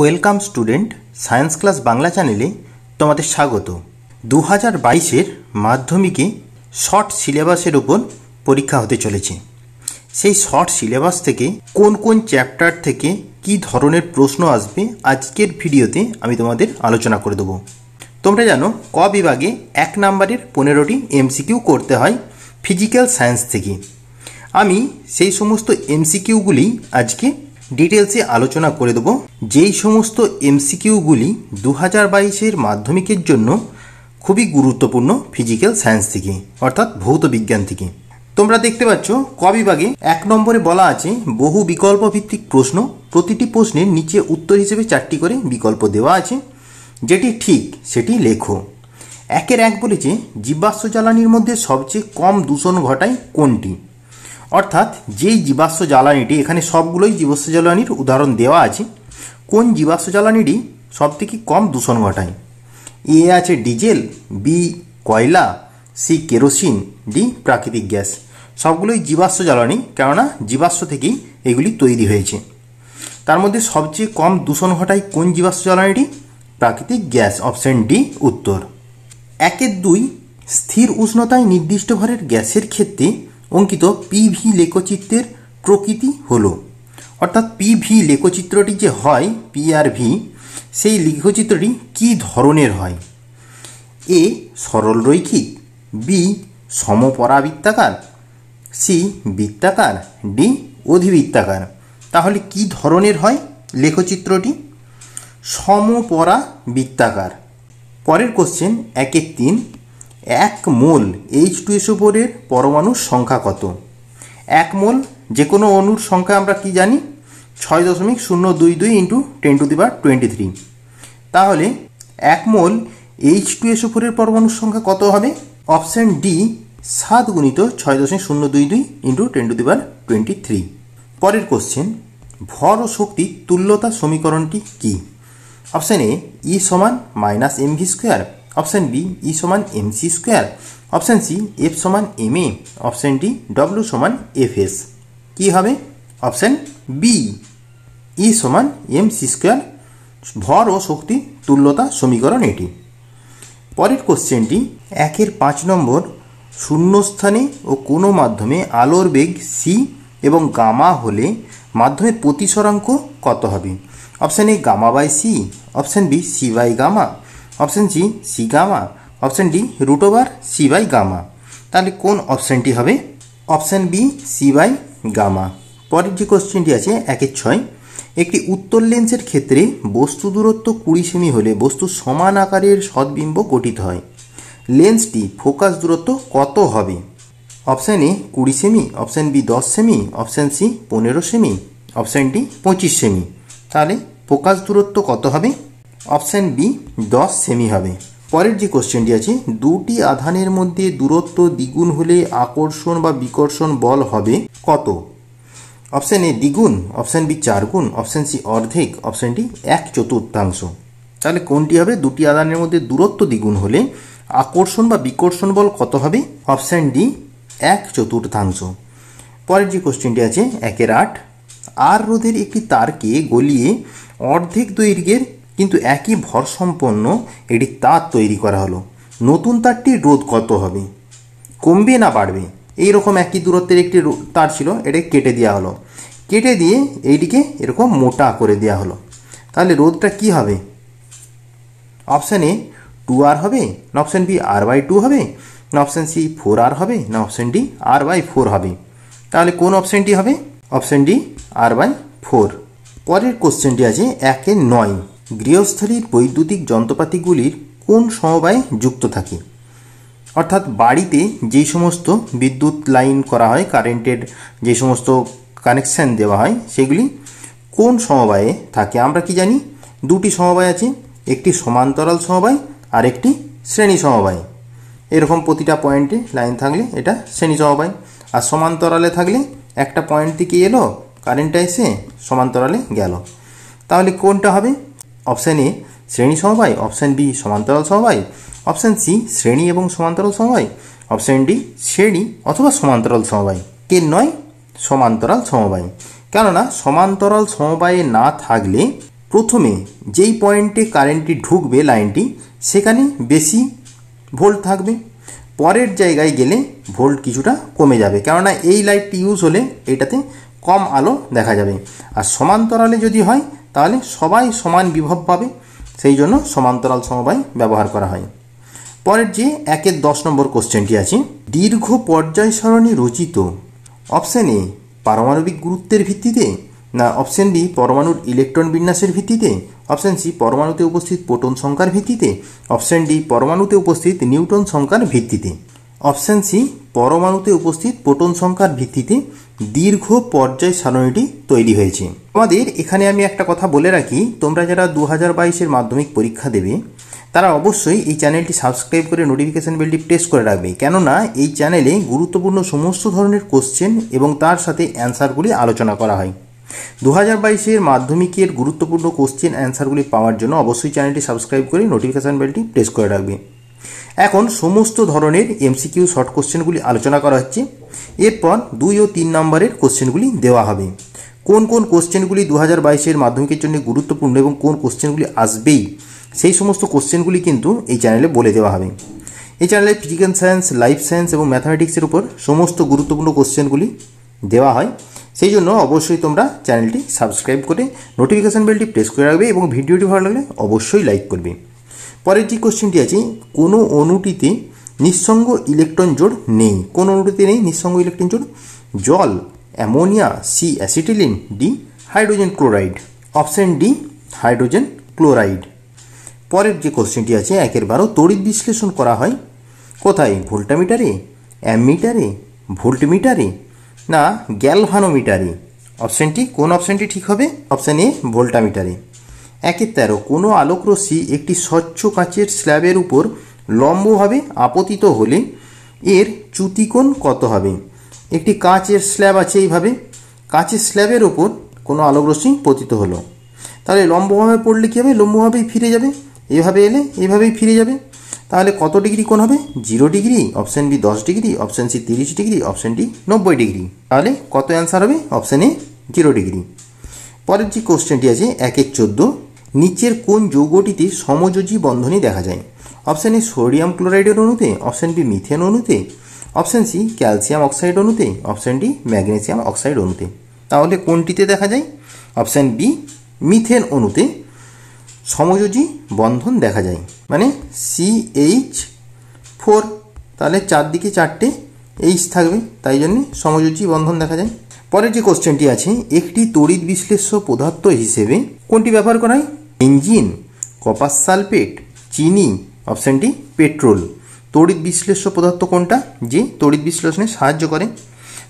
welcome student science class Bangla চ্যানেলে তোমাদের স্বাগত দু হাজার বাইশের মাধ্যমিকে শর্ট সিলেবাসের ওপর পরীক্ষা হতে চলেছে সেই শর্ট সিলেবাস থেকে কোন কোন চ্যাপ্টার থেকে কি ধরনের প্রশ্ন আসবে আজকের ভিডিওতে আমি তোমাদের আলোচনা করে দেবো তোমরা জানো ক বিভাগে এক নম্বরের পনেরোটি এমসিকিউ করতে হয় ফিজিক্যাল সায়েন্স থেকে আমি সেই সমস্ত এমসিকিউগুলি আজকে ডিটেলসে আলোচনা করে দেব যেই সমস্ত এমসিকিউগুলি দু হাজার বাইশের মাধ্যমিকের জন্য খুবই গুরুত্বপূর্ণ ফিজিক্যাল সায়েন্স থেকে অর্থাৎ ভৌত বিজ্ঞান থেকে তোমরা দেখতে পাচ্ছ ক বিভাগে এক নম্বরে বলা আছে বহু বিকল্প ভিত্তিক প্রশ্ন প্রতিটি প্রশ্নের নিচে উত্তর হিসেবে চারটি করে বিকল্প দেওয়া আছে যেটি ঠিক সেটি লেখো একের এক বলেছে জীবাশ্ম জ্বালানির মধ্যে সবচেয়ে কম দূষণ ঘটায় কোনটি অর্থাৎ যেই জীবাশ্ম জ্বালানিটি এখানে সবগুলোই জীবাশ্ম জ্বালানির উদাহরণ দেওয়া আছে কোন জীবাশ্ম জ্বালানিটি সবথেকে কম দূষণ ঘটায় এ আছে ডিজেল বি কয়লা সি কেরোসিন ডি প্রাকৃতিক গ্যাস সবগুলোই জীবাশ্ম জ্বালানি কেননা জীবাশ্ম থেকেই এগুলি তৈরি হয়েছে তার মধ্যে সবচেয়ে কম দূষণ ঘটায় কোন জীবাশ্ম জ্বালানিটি প্রাকৃতিক গ্যাস অপশন ডি উত্তর একের দুই স্থির উষ্ণতায় নির্দিষ্ট ঘরের গ্যাসের ক্ষেত্রে অঙ্কিত পি ভি লেখচিত্রের প্রকৃতি হলো অর্থাৎ পি ভি লেখচিত্রটি যে হয় পি আর ভি সেই লেখচিত্রটি কি ধরনের হয় এ সরল রৈখিক বি সমপরাবৃত্তাকার সি বৃত্তাকার ডি অধিবৃত্তাকার তাহলে কি ধরনের হয় লেখচিত্রটি সমপরা বৃত্তাকার পরের কোশ্চেন একের তিন এক মোল এইচ টু এসও ফোরের পরমাণুর সংখ্যা কত এক মোল যে কোনো অণুর সংখ্যা আমরা কি জানি ছয় দশমিক শূন্য দুই দুই into ten to the power twenty three তাহলে এক মোল এইচ টু এসও ফোরের পরমাণুর সংখ্যা কত হবে অপশান ডি সাত গুণিত ছয় দশমিক শূন্য দুই দুই into ten to the power twenty three পরের কোশ্চেন ভর ও শক্তি তুল্যতা সমীকরণটি কী অপশান এ ই e সমান minus M V square option B E সমান M C square option C F সমান M A option D W সমান এফ এস কী হবে অপশান বি ই সমান এম সি স্কোয়ার ভর ও শক্তি তুল্যতা সমীকরণ এটি পরের কোশ্চেনটি একের পাঁচ নম্বর শূন্যস্থানে ও কোনো মাধ্যমে আলোর বেগ সি এবং গামা হলে মাধ্যমের প্রতিসরাঙ্ক কত হবে option A gamma by C option B C by gamma option G C gamma option D root over C by gamma তাহলে কোন অপশানটি হবে option B C by gamma পরের যে কোশ্চেনটি আছে একের ছয় একটি উত্তর লেন্সের ক্ষেত্রে বস্তু দূরত্ব কুড়ি সেমি হলে বস্তু সমান আকারের সদ্বিম্ব গঠিত হয় লেন্সটি ফোকাস দূরত্ব কত হবে অপশান এ কুড়ি সেমি অপশান বি দশ সেমি অপশান সি পনেরো সেমি অপশান ডি পঁচিশ সেমি তাহলে ফোকাস দূরত্ব কত হবে অপশান বি দশ সেমি হবে পরের যে কোশ্চেনটি আছে দুটি আধানের মধ্যে দূরত্ব দ্বিগুণ হলে আকর্ষণ বা বিকর্ষণ বল হবে কত অপশান এ দ্বিগুণ অপশান বি চার গুণ অপশান সি অর্ধেক অপশান ডি এক চতুর্থাংশ তাহলে কোনটি হবে দুটি আধানের মধ্যে দূরত্ব দ্বিগুণ হলে আকর্ষণ বা বিকর্ষণ বল কত হবে অপশান ডি এক চতুর্থাংশ পরের যে কোশ্চেনটি আছে একের আট আর রোধের একটি তারকে গলিয়ে অর্ধেক দৈর্ঘ্যের কিন্তু একই ভর সম্পন্ন এটি তার তৈরি করা হলো নতুন তারটির রোধ কত হবে কমবে না বাড়বে এই রকম একই দূরত্বের একটি তার ছিল এটা কেটে দেওয়া হলো কেটে দিয়ে এইটিকে এরকম মোটা করে দেওয়া হলো তাহলে রোধটা কি হবে অপশান এ টু আর হবে না option B R by two হবে না অপশান সি ফোর আর হবে না option D R by four হবে তাহলে কোন অপশানটি হবে option D R by four পরের কোশ্চেনটি আছে একে নয় গৃহস্থালির বৈদ্যুতিক যন্ত্রপাতিগুলির কোন সমবায় যুক্ত থাকে অর্থাৎ বাড়িতে যেই সমস্ত বিদ্যুৎ লাইন করা হয় কারেন্টের যে সমস্ত কানেকশান দেওয়া হয় সেগুলি কোন সমবায়ে থাকে আমরা কি জানি দুটি সমবায় আছে একটি সমান্তরাল সমবায় আর একটি শ্রেণী সমবায় এরকম প্রতিটা পয়েন্টে লাইন থাকলে এটা শ্রেণী সমবায় আর সমান্তরালে থাকলে একটা পয়েন্ট থেকে এলো কারেন্টটা এসে সমান্তরালে গেল তাহলে কোনটা হবে অপশান এ শ্রেণী সমবায় অপশান বি সমান্তরাল সমবায় অপশান সি শ্রেণী এবং সমান্তরাল সমবায় অপশান ডি শ্রেণী অথবা সমান্তরাল সমবায় কে নয় সমান্তরাল সমবায় কেননা সমান্তরাল সমবায়ে না থাকলে প্রথমে যেই পয়েন্টে কারেন্টটি ঢুকবে লাইনটি সেখানে বেশি ভোল্ট থাকবে পরের জায়গায় গেলে ভোল্ট কিছুটা কমে যাবে কেননা এই লাইটটি ইউজ হলে এটাতে কম আলো দেখা যাবে আর সমান্তরালে যদি হয় তাহলে সবাই সমান বিভব পাবে সেই জন্য সমান্তরাল সমবায় ব্যবহার করা হয় পরের যে একের দশ নম্বর কোশ্চেনটি আছে দীর্ঘ পর্যায় সরণী রচিত অপশান এ পারমাণবিক গুরুত্বের ভিত্তিতে না অপশান বি পরমাণুর ইলেকট্রন বিন্যাসের ভিত্তিতে অপশান সি পরমাণুতে উপস্থিত পোটন সংখ্যার ভিত্তিতে অপশান ডি পরমাণুতে উপস্থিত নিউটন সংখ্যার ভিত্তিতে অপশান সি পরমাণুতে উপস্থিত প্রোটন সংখ্যার ভিত্তিতে দীর্ঘ পর্যায় সারণীটি তৈরি হয়েছে আমাদের এখানে আমি একটা কথা বলে রাখি তোমরা যারা দু হাজার বাইশের মাধ্যমিক পরীক্ষা দেবে তারা অবশ্যই এই চ্যানেলটি সাবস্ক্রাইব করে নোটিফিকেশান বেলটি প্রেস করে রাখবে কেননা এই চ্যানেলে গুরুত্বপূর্ণ সমস্ত ধরনের কোশ্চেন এবং তার সাথে অ্যান্সারগুলি আলোচনা করা হয় দু হাজার বাইশের মাধ্যমিকের গুরুত্বপূর্ণ কোশ্চেন অ্যান্সারগুলি পাওয়ার জন্য অবশ্যই চ্যানেলটি সাবস্ক্রাইব করে নোটিফিকেশান বেলটি প্রেস করে রাখবে এখন সমস্ত ধরনের এমসিকিউ শর্ট কোশ্চেনগুলি আলোচনা করা হচ্ছে এরপর দুই ও তিন নম্বরের কোশ্চেনগুলি দেওয়া হবে কোন কোন কোশ্চেনগুলি দু হাজার বাইশের মাধ্যমিকের জন্য গুরুত্বপূর্ণ এবং কোন কোশ্চেনগুলি আসবেই সেই সমস্ত কোশ্চেনগুলি কিন্তু এই চ্যানেলে বলে দেওয়া হবে এই চ্যানেলে ফিজিক্যাল সায়েন্স লাইফ সায়েন্স এবং ম্যাথামেটিক্সের উপর সমস্ত গুরুত্বপূর্ণ কোশ্চেনগুলি দেওয়া হয় সেই জন্য অবশ্যই তোমরা চ্যানেলটি সাবস্ক্রাইব করে নোটিফিকেশান বেলটি প্রেস করে রাখবে এবং ভিডিওটি ভালো লাগলে অবশ্যই লাইক করবে পরের যে কোশ্চেনটি আছে কোনো অণুটিতে নিঃসঙ্গ ইলেকট্রন জোড় নেই কোন অণুটিতে নেই নিঃসঙ্গ ইলেকট্রন জোড় জল ammonia C acetylene D hydrogen chloride option D hydrogen chloride পরের যে কোশ্চেনটি আছে একের বারো তড়িৎ বিশ্লেষণ করা হয় কোথায় ভোল্টামিটারে অ্যামিটারে ভোল্টমিটারে না গ্যালভানোমিটারে অপশানটি কোন অপশানটি ঠিক হবে অপশান এ ভোল্টামিটারে একের তেরো কোনো আলোকরশ্মি একটি স্বচ্ছ কাঁচের স্ল্যাবের উপর লম্বভাবে আপতিত হলে এর চ্যুতিকোণ কত হবে একটি কাঁচের স্ল্যাব আছে এইভাবে কাঁচের স্ল্যাবের ওপর কোনো আলোকরশ্মি পতিত হলো তাহলে লম্বভাবে পড়লে কী হবে লম্বভাবেই ফিরে যাবে এভাবে এলে এভাবেই ফিরে যাবে তাহলে কত ডিগ্রি কোন হবে জিরো ডিগ্রি অপশান বি দশ ডিগ্রি অপশান সি তিরিশ ডিগ্রি অপশান ডি নব্বই ডিগ্রি তাহলে কত অ্যান্সার হবে অপশান এ জিরো ডিগ্রি পরের যে কোশ্চেনটি আছে এক এক চোদ্দো নিচের কোন যৌগটিতে সমযোজী বন্ধনী দেখা যায় অপশান এ সোডিয়াম ক্লোরাইডের অণুতে অপশান বি মিথেন অণুতে অপশান সি ক্যালসিয়াম অক্সাইড অণুতে অপশান ডি ম্যাগনেসিয়াম অক্সাইড অণুতে তাহলে কোনটিতে দেখা যায় অপশান বি মিথেন অণুতে সমযোজী বন্ধন দেখা যায় মানে সি এইচ ফোর তাহলে চারদিকে চারটে এইচ থাকবে তাই জন্য সমযোজী বন্ধন দেখা যায় পরের যে কোশ্চেনটি আছে একটি তড়িৎ বিশ্লেষ্য পদার্থ হিসেবে কোনটি ব্যবহার করা হয় ইঞ্জিন কপার সালফেট চিনি অপশানটি পেট্রোল তড়িৎ বিশ্লেষ্য পদার্থ কোনটা যে তড়িৎ বিশ্লেষণে সাহায্য করে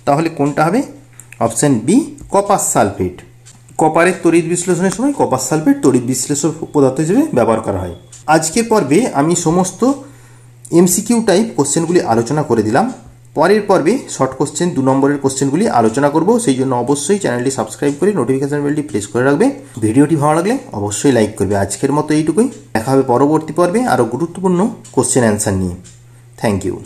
তাহলে কোনটা হবে অপশান বি কপার সালফেট কপারের তড়িৎ বিশ্লেষণের সময় কপার সালফেট তড়িৎ বিশ্লেষ্য পদার্থ হিসেবে ব্যবহার করা হয় আজকের পর্বে আমি সমস্ত এমসিকিউ টাইপ কোশ্চেনগুলি আলোচনা করে দিলাম পরের পর্বে শর্ট কোশ্চেন দু নম্বরের কোশ্চেনগুলি আলোচনা করব সেই জন্য অবশ্যই চ্যানেলটি সাবস্ক্রাইব করে নোটিফিকেশন বেলটি প্রেস করে রাখবে ভিডিওটি ভালো লাগলে অবশ্যই লাইক করবে আজকের মতো এইটুকুই দেখা হবে পরবর্তী পর্বে আরও গুরুত্বপূর্ণ কোশ্চেন অ্যান্সার নিয়ে থ্যাংক ইউ